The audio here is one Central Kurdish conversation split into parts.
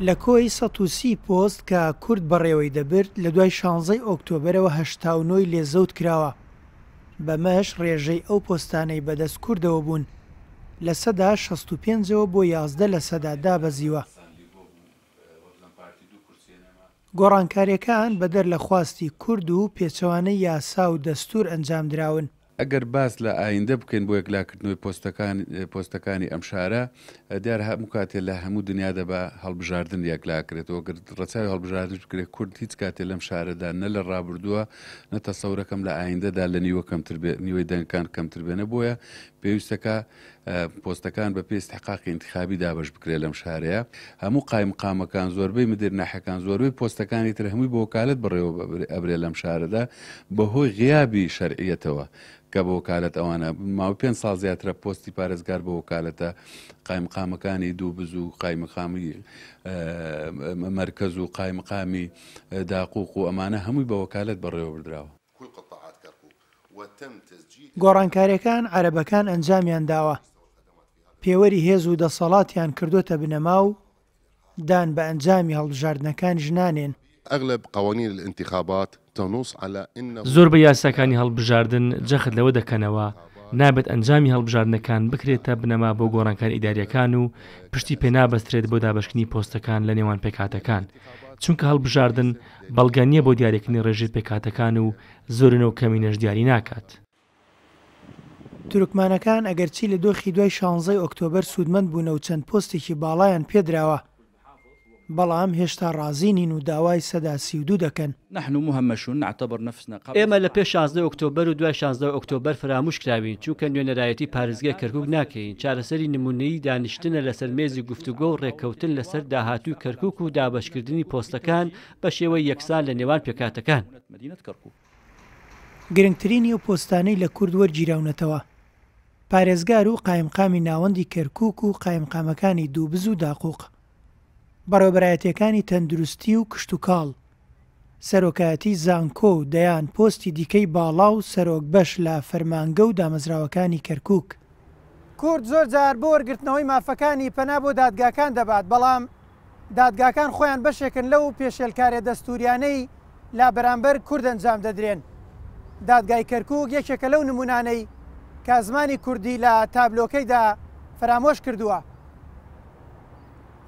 لە کۆی 130 پۆست کە کورد بەڕێوەی دەبرد لە دوای 16 ئۆکتۆبرەوە هەشتاونۆی لێزەوت کراوە بەمەش ڕێژەی ئەو پۆستانەی بەدەست کوردەوە بوون لە سەدا 65ەوە بۆ یازدە لە سەدا دابەزیوە گۆڕانکاریەکان بەدەر لە خواستی کورد و پێچەوانە یاسا و دەستور ئەنجامدراون ئەگەر باس لە ئایندە بکەین بۆ یەکلاکردنەوەی پۆستەکانی ئەم شارە دیار هەموو کاتێ لە هەموو دنیادا بە هەڵبژاردن یەکلاکرێتەوە ڕەچاوی هەڵبژاردن کرێت کورد هیچ کاتێ لەم شارەدا نە لە ڕابردووە نەتە سەورەکەم لە ئایندەدا لە نیوە کەمتر نیوەی دەنگکان کەمتر بێنە بۆیە پێویستەکە پۆستەکان بە پێست حقاقی انتخابی دابش بکرێت لەم شارەیە هەموو قایمقامەکان زۆربەی مدر ناحەکان زۆربەی پۆستەکانی تر هەمووی بۆکالت بڕێوە ئەبرێ لەم شارەدا بەهۆی غیابی شەرعیەتەوە کە بۆ وکالەت ئەوانە ماوە پێ ساڵ زیاترە پۆستی پارێزگار بۆ وکالەتە قایمقامەکانی دوو بز و قایمقامی مرکز و قایمقامی داقوق و ئەمانە هەمووی بە وکالەت بەڕێوە بردراوە گۆڕانکاریەکان عەرەبەکان ئەنجامیان داوە پێوەری هێز و دەسەڵاتیان کردوتە بنەما و دان بە ئەنجامی هەڵبژاردنەکان ژنانێن ئەغلب قوانین الانتخابات تنوس على إن زۆر بە یاساکانی هەڵبژاردن جەخت لەوە دەکەنەوە نابێت ئەنجامی هەڵبژاردنەکان بکرێتە بنەما بۆ گۆڕانکار ئیداریەکان و پشتی پێنابەسترێت بۆ دابشکنی پۆستەکان لە نێوان پێکاتەکان چونکە هەڵبژاردن بەڵگەنیە بۆ دیارێکنی ڕێژێت پێکاتەکان و زۆرنەوە کەمی نەشدیاری ناکات. تورکمانەکان ئەگەرچی لە دۆخی دوای 16 ئۆکتۆبەر سوودمەند بوونە و چەند پۆستێکی باڵایان پێدراوە بەڵام هێشتا ڕازینین و داوای سەدا سیودو دەکەن نحن مهمەشون نعتەبر نفسنا ئێمە لە پێش 16 ئۆکتۆبر و دوای 16 ئۆکتۆبر فراموش کراوین چووکە نوێنەرایەتی پارێزگای کەرکک ناکەین چارەسەری نمونەی دانیشتنە لەسەر مێزی گفتوگۆ و ڕێککەوتن لەسەر داهاتوو کەرکک و دابشکردنی پۆستەکان بە شێوەی یەکسان لە نێوان پێکاتەکان گرنگترینی و پۆستانەی لە کوردوە گیراونەتەوە پارێزگار و قایمقامی ناوەندی کەرکک و قایمقامەکانی دوو بز و داقوق بەڕێبەتیەکانی تەندروستی و کشتتوکاڵ سەرۆکایەتی زانکۆ و دەیان پۆستی دیکەی باڵا و سەرۆک بەش لە فەرمانگە و دامەزراوەکانی کەرکک کورد زۆر جار بۆ وەرگرتنەوەی مافەکانی پەنا بۆ دادگاکان دەبات بەڵام دادگاکان خۆیان بەشێکن لەو پێشێلکارێ دەستوریانەی لا بەرامبەر کورد ئەنجام دەدرێن دادگای کەرکک یەکێکە لەو نمونانەی کازمانی کوردی لە تابلۆکەیدا فرامۆش کردووە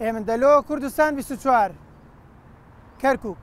ئێمن دەلۆ کوردستان 24 کەرکک